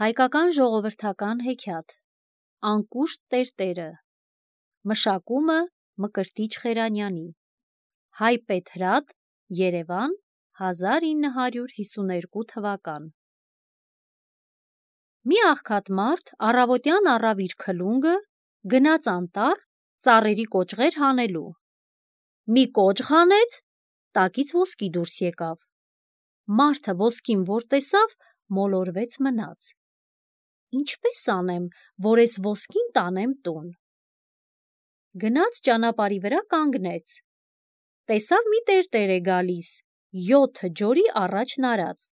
Հայկական ժողովրդական հեքիաթ, անկուշտ տերտերը, մշակումը Մկրտիչ Խերանյանի, Հայ Պետրատ, Երևան, 1952 թվական։ Մի աղքատ մարդ առավոտյան առավ իր քլունգը, գնաց անտառ, ծառերի կոճղեր հանելու։ Մի կոճ հանեց, տակից ոսկի դուրս եկավ։ Մարդը ոսկին որ տեսավ, մոլորվեց մնաց ինչպե՞ս անեմ, որ ես ոսկին տանեմ տուն։ Գնաց ճանապարի վրա կանգնեց։ Տեսավ մի տերտեր է գալիս, 7 ջորի առաջ նարած։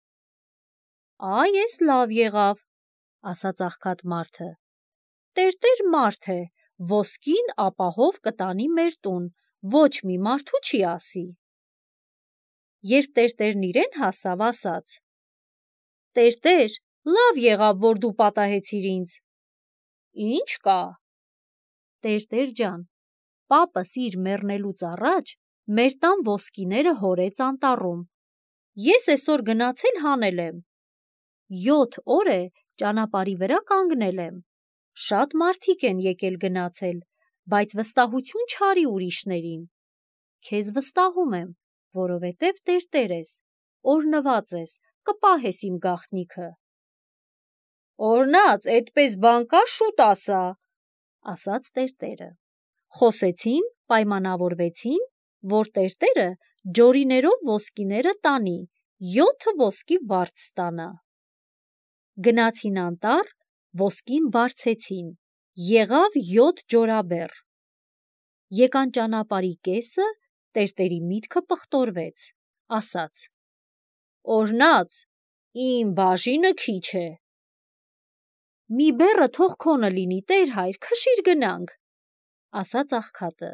Այ ես լավ եղավ, ասաց աղքատ մարդը։ Տերտեր մարդ է, ոսկին ապահով կտանի մեր տուն, ոչ մի մարդու չի ասի։ Երբ տերտերն իրեն հասավ, ասաց. Տերտեր, Լավ եղավ, որ դու պատահեցիր ինձ։ Ինչ կա։ Տերտեր ջան, պապս իր մեռնելուց առաջ մեր տան ոսկիները հորեց անտառում։ Ես այսօր գնացել հանել եմ։ 7 օր է ճանապարհի վրա կանգնել եմ։ Շատ մարդիկ են եկել գնացել, բայց վստահություն չարի ուրիշներին։ Քեզ վստահում եմ, որովհետև Տերտեր ես, օրնված ես, կպահես իմ գաղտնիքը։ Օրնած, այդպես բան կա շուտ ասա, ասաց Տերտերը։ Խոսեցին, պայմանավորվեցին, որ Տերտերը ջորիներով ոսկիները տանի, 7 ոսկի վարձ ստանա։ Գնացին անտառ, ոսկին բարձեցին։ Եղավ 7 ջորաբեր։ Եկան ճանապարհի կեսը, Տերտերի միտքը պղտորվեց, ասաց. Օրնած, իմ բաժինը քիչ է, Մի բեռը թող քոնը լինի, տեր հայր, քշիր գնանք, ասաց աղքատը։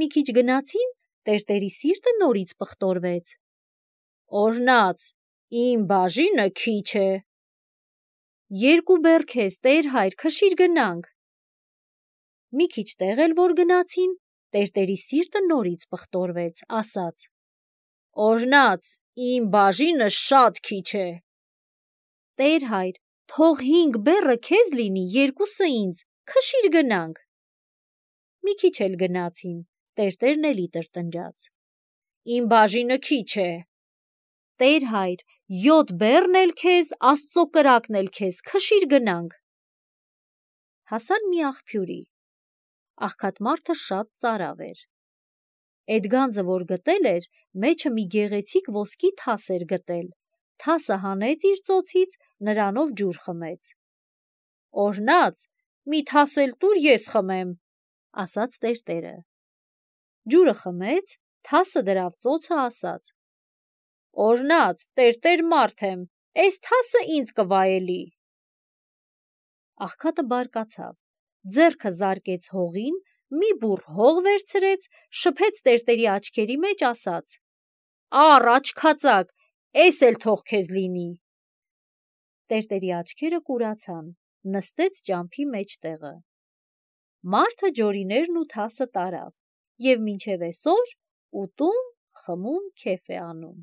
Մի քիչ գնացին, տերտերի սիրտը նորից պխտորվեց։ Օրնած, իմ բաժինը քիչ է։ Երկու բեռ քեզ, տեր հայր, քշիր գնանք։ Մի քիչ տեղ էլ որ գնացին, տերտերի սիրտը նորից պխտորվեց, ասաց. Օրնած, իմ բաժինը շատ քիչ է։ Տեր հայր, Թող հինգ բեռը քեզ լինի, երկուսը ինձ, քշիր գնանք։ Մի քիչ էլ գնացին, տերտերն էլի տրտնջաց։ Իմ բաժինը քիչ է։ Տեր հայր, յոթ բեռն էլ քեզ, աստծո կրակն էլ քեզ, քշիր գնանք։ Հասան մի աղբյուրի։ Աղքատ մարդը շատ ծարավ էր։ Էդ գանձը, որ գտել էր, մեջը մի գեղեցիկ ոսկի թաս էր գտել, թասը հանեց իր ծոցից, նրանով ջուր խմեց։ Օրնած, մի թասել տուր ես խմեմ, ասաց տերտերը։ Ջուրը խմեց, թասը դրավ ծոցը ասաց. Օրնած, տերտեր մարդ եմ, այս թասը ինձ կվայելի։ Աղքատը բարկացավ, ձերքը զարկեց հողին, մի բուր հող վերցրեց, շփեց տերտերի աչքերի մեջ ասաց. «Առ աչքածակ, Էս էլ թող քեզ լինի։ Տերտերի աչքերը կուրացան, նստեց ճամփի մեջտեղը։ Մարթը ջորիներն ու թասը տարավ, եւ մինչև այսօր ուտում, խմում, քեֆ է անում։